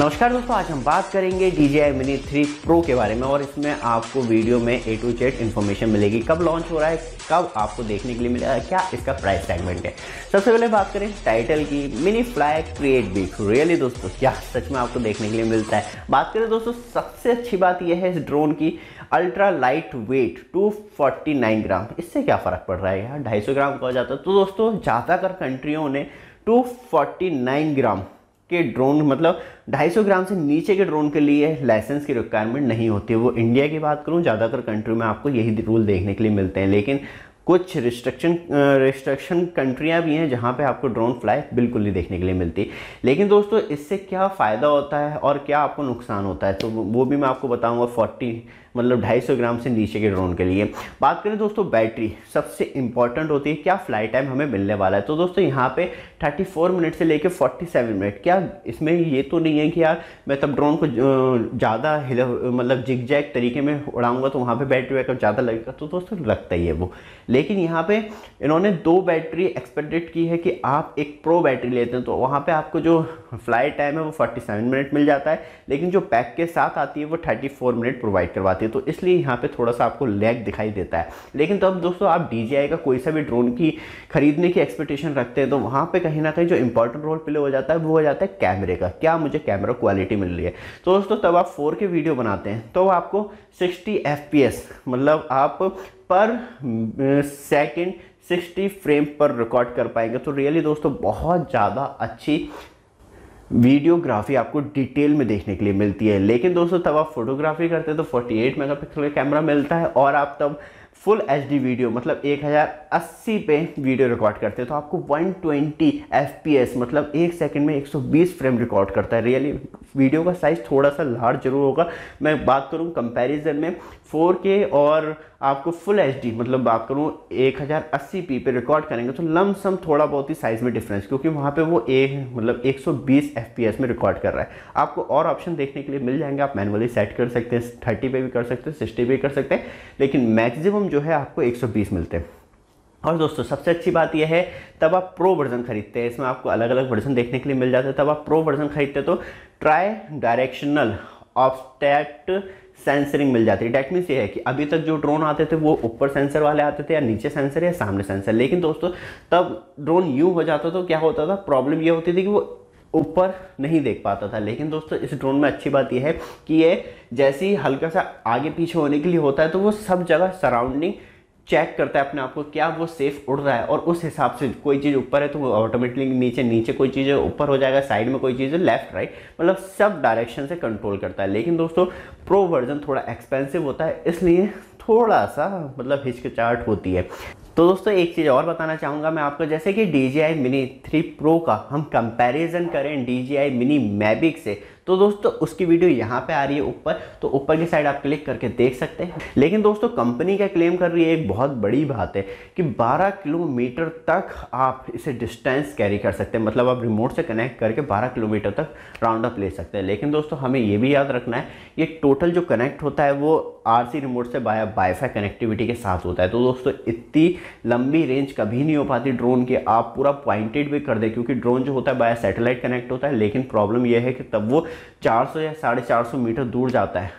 नमस्कार दोस्तों आज हम बात करेंगे D J mini three pro के बारे में और इसमें आपको वीडियो में ए टू जेड इन्फॉर्मेशन मिलेगी कब लॉन्च हो रहा है कब आपको देखने के लिए मिलेगा क्या इसका प्राइस सेगमेंट है सबसे पहले बात करें टाइटल की मिनी फ्लाई क्रिएट बीक रियली दोस्तों क्या सच में आपको देखने के लिए मिलता है बात करें दोस्तों सबसे अच्छी बात यह है इस ड्रोन की अल्ट्रा लाइट वेट 249 ग्राम इससे क्या फ़र्क पड़ रहा है यार सौ ग्राम का हो जाता है तो दोस्तों ज़्यादातर कंट्रियों ने 249 ग्राम के ड्रोन मतलब 250 ग्राम से नीचे के ड्रोन के लिए लाइसेंस की रिक्वायरमेंट नहीं होती है वो इंडिया की बात करूँ ज़्यादातर कंट्री में आपको यही रूल देखने के लिए मिलते हैं लेकिन कुछ रिस्ट्रिक्शन रिस्ट्रिक्शन कंट्रियाँ भी हैं जहाँ पे आपको ड्रोन फ्लाई बिल्कुल नहीं देखने के लिए मिलती लेकिन दोस्तों इससे क्या फ़ायदा होता है और क्या आपको नुकसान होता है तो वो भी मैं आपको बताऊँगा फोर्टी मतलब 250 ग्राम से नीचे के ड्रोन के लिए बात करें दोस्तों बैटरी सबसे इंपॉर्टेंट होती है क्या फ्लाइट टाइम हमें मिलने वाला है तो दोस्तों यहाँ पे 34 मिनट से लेके 47 मिनट क्या इसमें ये तो नहीं है कि यार मैं तब ड्रोन को ज़्यादा हिल मतलब जिग जैक तरीके में उड़ाऊंगा तो वहाँ पर बैटरी बैकअप ज़्यादा लगेगा तो दोस्तों लगता ही है वो लेकिन यहाँ पर इन्होंने दो बैटरी एक्सपेक्टेड की है कि आप एक प्रो बैटरी लेते हैं तो वहाँ पर आपको जो फ्लाइट टाइम है वो फोर्टी मिनट मिल जाता है लेकिन जो पैक के साथ आती है वो थर्टी मिनट प्रोवाइड करवाती है थी तो इसलिए यहाँ पे थोड़ा सा आपको लैग दिखाई देता है लेकिन तब तो दोस्तों आप डी का कोई सा भी ड्रोन की खरीदने की एक्सपेक्टेशन रखते हैं तो वहाँ पर कहीं ना कहीं जो इंपॉर्टेंट रोल प्ले हो जाता है वो हो जाता है कैमरे का क्या मुझे कैमरा क्वालिटी मिल रही है तो दोस्तों तब आप फोर वीडियो बनाते हैं तो आपको सिक्सटी एफ मतलब आप पर सेकेंड 60 फ्रेम पर रिकॉर्ड कर पाएंगे तो रियली दोस्तों बहुत ज़्यादा अच्छी वीडियोग्राफी आपको डिटेल में देखने के लिए मिलती है लेकिन दोस्तों तब आप फोटोग्राफी करते हैं तो 48 मेगापिक्सल का कैमरा मिलता है और आप तब फुल एच वीडियो मतलब 1080 पे वीडियो रिकॉर्ड करते हैं तो आपको 120 एफ मतलब एक सेकंड में 120 फ्रेम रिकॉर्ड करता है रियली वीडियो का साइज़ थोड़ा सा लार्ज जरूर होगा मैं बात करूँ कंपैरिजन में 4K और आपको फुल एच मतलब बात करूँ 1080p पे रिकॉर्ड करेंगे तो लम सम थोड़ा बहुत ही साइज़ में डिफरेंस क्योंकि वहाँ पे वो मतलब एक मतलब 120 fps में रिकॉर्ड कर रहा है आपको और ऑप्शन देखने के लिए मिल जाएंगे आप मैनुअली सेट कर सकते हैं थर्टी पे भी कर सकते हैं सिक्सटी पे भी कर सकते हैं लेकिन मैक्सिमम जो है आपको 120 मिलते हैं और दोस्तों सबसे अच्छी बात यह है तब आप प्रो वर्जन खरीदते हैं इसमें आपको अलग अलग वर्जन देखने के लिए मिल जाता है तब आप प्रो वर्जन खरीदते तो ट्राई डायरेक्शनल ऑफस्टैट सेंसरिंग मिल जाती है डैट मीन्स ये है कि अभी तक जो ड्रोन आते थे वो ऊपर सेंसर वाले आते थे या नीचे सेंसर या सामने सेंसर लेकिन दोस्तों तब ड्रोन यू हो जाता तो क्या होता था प्रॉब्लम ये होती थी कि वो ऊपर नहीं देख पाता था लेकिन दोस्तों इस ड्रोन में अच्छी बात यह है कि ये जैसे ही हल्का सा आगे पीछे होने के लिए होता है तो वो सब जगह सराउंडिंग चेक करता है अपने आप को क्या वो सेफ उड़ रहा है और उस हिसाब से कोई चीज़ ऊपर है तो वो ऑटोमेटिकली नीचे नीचे कोई चीज़ ऊपर हो जाएगा साइड में कोई चीज़ लेफ्ट राइट मतलब सब डायरेक्शन से कंट्रोल करता है लेकिन दोस्तों प्रो वर्जन थोड़ा एक्सपेंसिव होता है इसलिए थोड़ा सा मतलब हिचकिचाहट होती है तो दोस्तों एक चीज़ और बताना चाहूँगा मैं आपको जैसे कि D G I mini three pro का हम कंपैरिजन करें डी जी आई मिनी से तो दोस्तों उसकी वीडियो यहाँ पे आ रही है ऊपर तो ऊपर की साइड आप क्लिक करके देख सकते हैं लेकिन दोस्तों कंपनी क्या क्लेम कर रही है एक बहुत बड़ी बात है कि 12 किलोमीटर तक आप इसे डिस्टेंस कैरी कर सकते हैं मतलब आप रिमोट से कनेक्ट करके 12 किलोमीटर तक राउंड अप ले सकते हैं लेकिन दोस्तों हमें ये भी याद रखना है ये टोटल जो कनेक्ट होता है वो आर रिमोट से बाया बाईफाई कनेक्टिविटी के साथ होता है तो दोस्तों इतनी लंबी रेंज कभी नहीं हो पाती ड्रोन की आप पूरा पॉइंटेड भी कर दे क्योंकि ड्रोन जो होता है बाया सेटेलाइट कनेक्ट होता है लेकिन प्रॉब्लम यह है कि तब वो 400 या साढ़े चार सौ मीटर दूर जाता है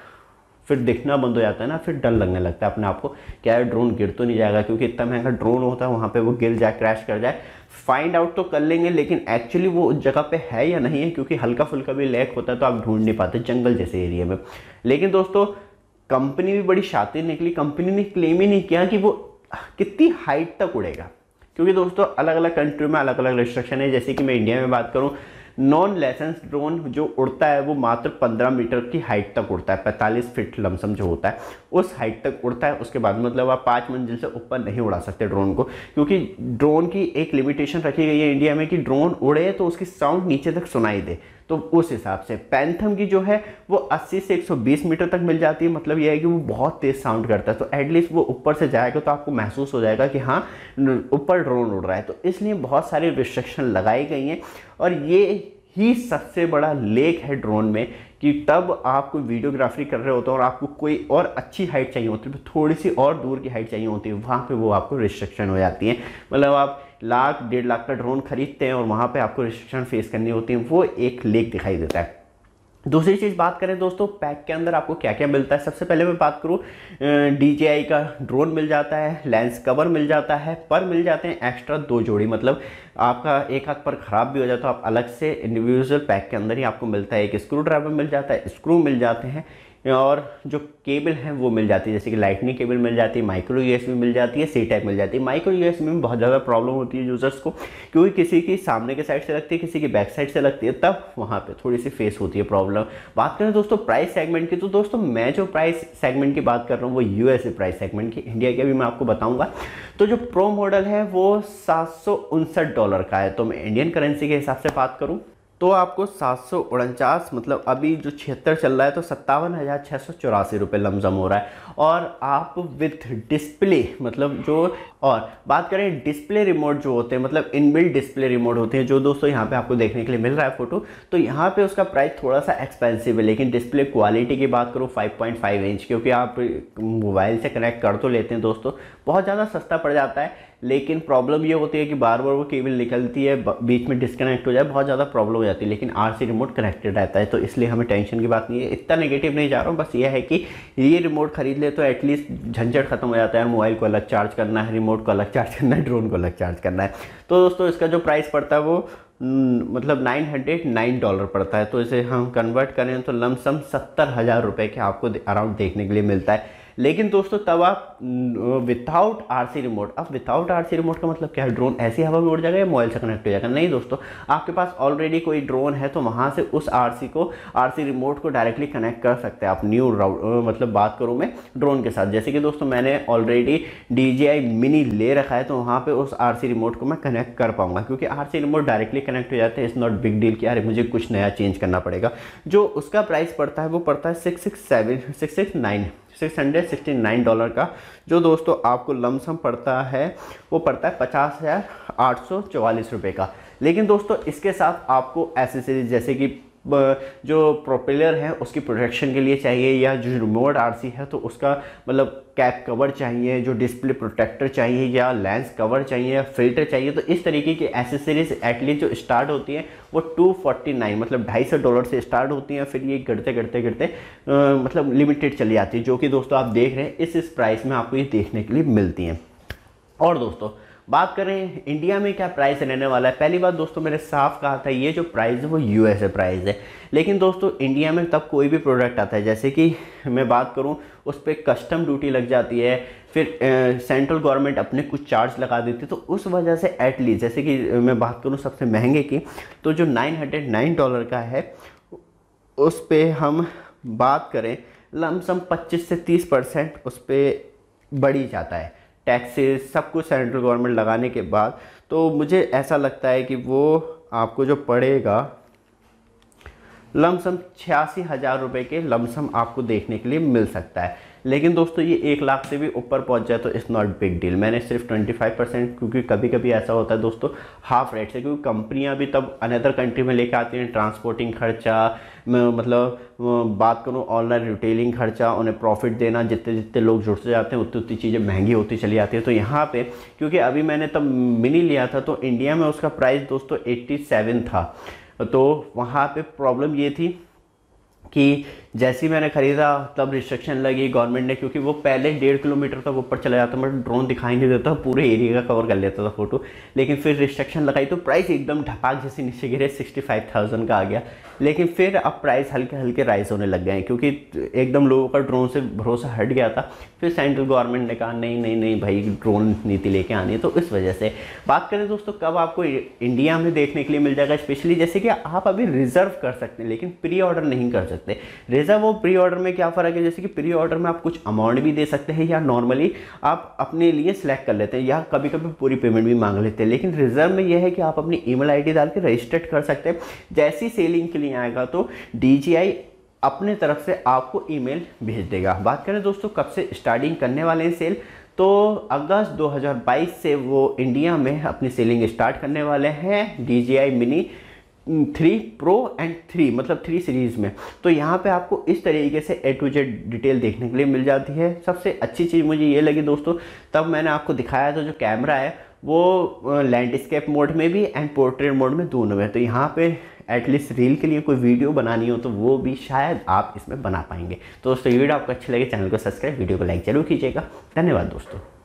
फिर दिखना बंद हो जाता है ना फिर डर लगने लगता है अपने आप को क्या है ड्रोन गिर तो नहीं जाएगा क्योंकि इतना महंगा ड्रोन होता है वहाँ पे वो गिर जाए क्रैश कर जाए फाइंड आउट तो कर लेंगे लेकिन एक्चुअली वो उस जगह पे है या नहीं है क्योंकि हल्का फुल्का भी लैक होता है तो आप ढूंढ नहीं पाते जंगल जैसे एरिया में लेकिन दोस्तों कंपनी भी बड़ी शातिर निकली कंपनी ने क्लेम ही नहीं किया कि वो कितनी हाइट तक उड़ेगा क्योंकि दोस्तों अलग अलग कंट्री में अलग अलग रिस्ट्रिक्शन है जैसे कि मैं इंडिया में बात करूँ नॉन लाइसेंस ड्रोन जो उड़ता है वो मात्र 15 मीटर की हाइट तक उड़ता है 45 फीट लमसम जो होता है उस हाइट तक उड़ता है उसके बाद मतलब आप पाँच मंजिल से ऊपर नहीं उड़ा सकते ड्रोन को क्योंकि ड्रोन की एक लिमिटेशन रखी गई है इंडिया में कि ड्रोन उड़े तो उसकी साउंड नीचे तक सुनाई दे तो उस हिसाब से पैंथम की जो है वो 80 से 120 मीटर तक मिल जाती है मतलब यह है कि वो बहुत तेज़ साउंड करता है तो एटलीस्ट वो ऊपर से जाएगा तो आपको महसूस हो जाएगा कि हाँ ऊपर ड्रोन उड़ रहा है तो इसलिए बहुत सारी रिस्ट्रिक्शन लगाई गई हैं और ये ही सबसे बड़ा लेक है ड्रोन में कि तब आप कोई वीडियोग्राफी कर रहे होते हो और आपको कोई और अच्छी हाइट चाहिए होती है थोड़ी सी और दूर की हाइट चाहिए होती है वहाँ पे वो आपको रिस्ट्रिक्शन हो जाती है मतलब आप लाख डेढ़ लाख का ड्रोन खरीदते हैं और वहाँ पे आपको रिस्ट्रिक्शन फेस करनी होती है वो एक लेक दिखाई देता है दूसरी चीज़ बात करें दोस्तों पैक के अंदर आपको क्या क्या मिलता है सबसे पहले मैं बात करूँ डी का ड्रोन मिल जाता है लेंस कवर मिल जाता है पर मिल जाते हैं एक्स्ट्रा दो जोड़ी मतलब आपका एक हाथ पर ख़राब भी हो जाता तो है आप अलग से इंडिविजुअल पैक के अंदर ही आपको मिलता है एक स्क्रू ड्राइवर मिल जाता है स्क्रू मिल जाते हैं और जो केबल हैं वो मिल जाती है जैसे कि लाइटनिंग केबल मिल जाती है माइक्रो यूएसबी मिल जाती है सी टाइप मिल जाती है माइक्रो यूएसबी में बहुत ज़्यादा प्रॉब्लम होती है यूज़र्स को क्योंकि किसी की सामने के साइड से लगती है किसी की बैक साइड से लगती है तब वहाँ पर थोड़ी सी फेस होती है प्रॉब्लम बात करें दोस्तों प्राइस सेगमेंट की तो दोस्तों मैं जो प्राइस सेगमेंट की बात कर रहा हूँ वो यू प्राइस सेगमेंट की इंडिया के भी मैं आपको बताऊँगा तो जो प्रो मॉडल है वो सात डॉलर का है तो मैं इंडियन करेंसी के हिसाब से बात करूँ तो आपको सात मतलब अभी जो छिहत्तर चल रहा है तो सत्तावन हज़ार छः सौ चौरासी रुपये लमजम हो रहा है और आप विथ डिस्प्ले मतलब जो और बात करें डिस्प्ले रिमोट जो होते हैं मतलब इनबिल्ट डिस्प्ले रिमोट होते हैं जो दोस्तों यहाँ पे आपको देखने के लिए मिल रहा है फोटो तो यहाँ पे उसका प्राइस थोड़ा सा एक्सपेंसिव है लेकिन डिस्प्ले क्वालिटी की बात करो 5.5 इंच क्योंकि आप मोबाइल से कनेक्ट कर तो लेते हैं दोस्तों बहुत ज़्यादा सस्ता पड़ जाता है लेकिन प्रॉब्लम ये होती है कि बार बार वो केबल निकलती है बीच में डिस्कनेक्ट हो जाए बहुत ज़्यादा प्रॉब्लम हो जाती है लेकिन आर रिमोट कनेक्टेड रहता है तो इसलिए हमें टेंशन की बात नहीं है इतना नेगेटिव नहीं जा रहा हूँ बस ये है कि ये रिमोट खरीद ले तो एटलीस्ट झंझट खत्म हो जाता है मोबाइल को अलग चार्ज करना है रिमोट रिमोट को अलग चार्ज करना है ड्रोन को अलग चार्ज करना है तो दोस्तों इसका जो प्राइस पड़ता है वो मतलब नाइन हंड्रेड नाइन डॉलर पड़ता है तो इसे हम कन्वर्ट करें तो लमसम सत्तर हज़ार रुपये के आपको अराउंड देखने के लिए मिलता है लेकिन दोस्तों तब आप विदाउट आरसी रिमोट अब विदाउट आरसी रिमोट का मतलब क्या है ड्रोन ऐसी हवा में उड़ जाएगा या मोबाइल से कनेक्ट हो जाएगा नहीं दोस्तों आपके पास ऑलरेडी कोई ड्रोन है तो वहाँ से उस आरसी को आरसी रिमोट को डायरेक्टली कनेक्ट कर सकते हैं आप न्यू राउट मतलब बात करूँ मैं ड्रोन के साथ जैसे कि दोस्तों मैंने ऑलरेडी डी मिनी ले रखा है तो वहाँ पर उस आर रिमोट को मैं कनेक्ट कर पाऊँगा क्योंकि आर रिमोट डायरेक्टली कनेक्ट हो जाते हैं इट्स नॉट बिग डील कि अरे मुझे कुछ नया चेंज करना पड़ेगा जो उसका प्राइस पड़ता है वो पड़ता है six six seven six six nine 669 dollar का जो दोस्तों आपको लमसम पड़ता है वो पड़ता है पचास हज़ार आठ सौ चवालीस रुपये का लेकिन दोस्तों इसके साथ आपको एसेसरीज जैसे कि जो प्रोपेलर है उसकी प्रोटेक्शन के लिए चाहिए या जो रिमोट आरसी है तो उसका मतलब कैप कवर चाहिए जो डिस्प्ले प्रोटेक्टर चाहिए या लेंस कवर चाहिए या फिल्टर चाहिए तो इस तरीके की एसेसरीज एटलीस्ट जो स्टार्ट होती हैं वो 249 मतलब ढाई सौ डॉलर से स्टार्ट होती हैं फिर ये घटते घटते घटते मतलब लिमिटेड चली जाती है जो कि दोस्तों आप देख रहे हैं इस इस प्राइस में आपको ये देखने के लिए मिलती हैं और दोस्तों बात करें इंडिया में क्या प्राइस रहने वाला है पहली बात दोस्तों मैंने साफ कहा था ये जो प्राइस है वो यूएसए प्राइस है लेकिन दोस्तों इंडिया में तब कोई भी प्रोडक्ट आता है जैसे कि मैं बात करूँ उस पर कस्टम ड्यूटी लग जाती है फिर सेंट्रल गवर्नमेंट अपने कुछ चार्ज लगा देती है तो उस वजह से एटलीस्ट जैसे कि मैं बात करूँ सबसे महंगे की तो जो नाइन डॉलर का है उस पर हम बात करें लमसम पच्चीस से तीस परसेंट उस पर बढ़ी जाता है टैक्सेस सब कुछ सेंट्रल गवर्नमेंट लगाने के बाद तो मुझे ऐसा लगता है कि वो आपको जो पड़ेगा लमसम छियासी हज़ार रुपये के लमसम आपको देखने के लिए मिल सकता है लेकिन दोस्तों ये एक लाख से भी ऊपर पहुंच जाए तो इट्स नॉट बिग डील मैंने सिर्फ 25 परसेंट क्योंकि कभी कभी ऐसा होता है दोस्तों हाफ रेट से क्योंकि कंपनियां भी तब अनदर कंट्री में लेके आती हैं ट्रांसपोर्टिंग खर्चा मैं मतलब बात करूँ ऑनलाइन रिटेलिंग खर्चा उन्हें प्रॉफिट देना जितने जितने लोग जुड़ते जाते हैं उतनी उतनी चीज़ें महंगी होती चली जाती है तो यहाँ पे क्योंकि अभी मैंने तब मिनी लिया था तो इंडिया में उसका प्राइस दोस्तों 87 था तो वहाँ पे प्रॉब्लम ये थी कि जैसे ही मैंने ख़रीदा तब रिस्ट्रिक्शन लगी गवर्नमेंट ने क्योंकि वो पहले डेढ़ किलोमीटर तक ऊपर चला जाता मैं मतलब ड्रोन दिखाई नहीं देता पूरे एरिया का कवर कर लेता था फोटो लेकिन फिर रिस्ट्रिक्शन लगाई तो प्राइस एकदम ढपाक जैसे नीचे गिरे सिक्सटी फाइव थाउजेंड का आ गया लेकिन फिर अब प्राइस हल्के हल्के राइज होने लग गए क्योंकि एकदम लोगों का ड्रोन से भरोसा हट गया था फिर सेंट्रल गवर्नमेंट ने कहा नहीं नहीं नहीं भाई ड्रोन नीति लेके आनी है तो इस वजह से बात करें दोस्तों कब आपको इंडिया में देखने के लिए मिल जाएगा स्पेशली जैसे कि आप अभी रिज़र्व कर सकते हैं लेकिन प्री ऑर्डर नहीं कर सकते रिजर्व वो प्री ऑर्डर में क्या फ़र्क है जैसे कि प्री ऑर्डर में आप कुछ अमाउंट भी दे सकते हैं या नॉर्मली आप अपने लिए सिलेक्ट कर लेते हैं या कभी कभी पूरी पेमेंट भी मांग लेते हैं लेकिन रिजर्व में यह है कि आप अपनी ई मेल डाल के रजिस्टर्ड कर सकते हैं जैसी सेलिंग के लिए आएगा तो डी अपने तरफ से आपको ईमेल भेज देगा बात करें दोस्तों कब से स्टार्टिंग करने वाले हैं सेल तो अगस्त 2022 से वो इंडिया में अपनी सेलिंग स्टार्ट करने वाले हैं D mini three pro and three मतलब थ्री सीरीज़ में तो यहाँ पे आपको इस तरीके से ए टू जेड डिटेल देखने के लिए मिल जाती है सबसे अच्छी चीज़ मुझे ये लगी दोस्तों तब मैंने आपको दिखाया था जो कैमरा है वो लैंडस्केप मोड में भी एंड पोर्ट्रेट मोड में दोनों में तो यहाँ पे एटलीस्ट रील के लिए कोई वीडियो बनानी हो तो वो भी शायद आप इसमें बना पाएंगे तो दोस्तों ये वीडियो आपको अच्छी लगे चैनल को सब्सक्राइब वीडियो को लाइक जरूर कीजिएगा धन्यवाद दोस्तों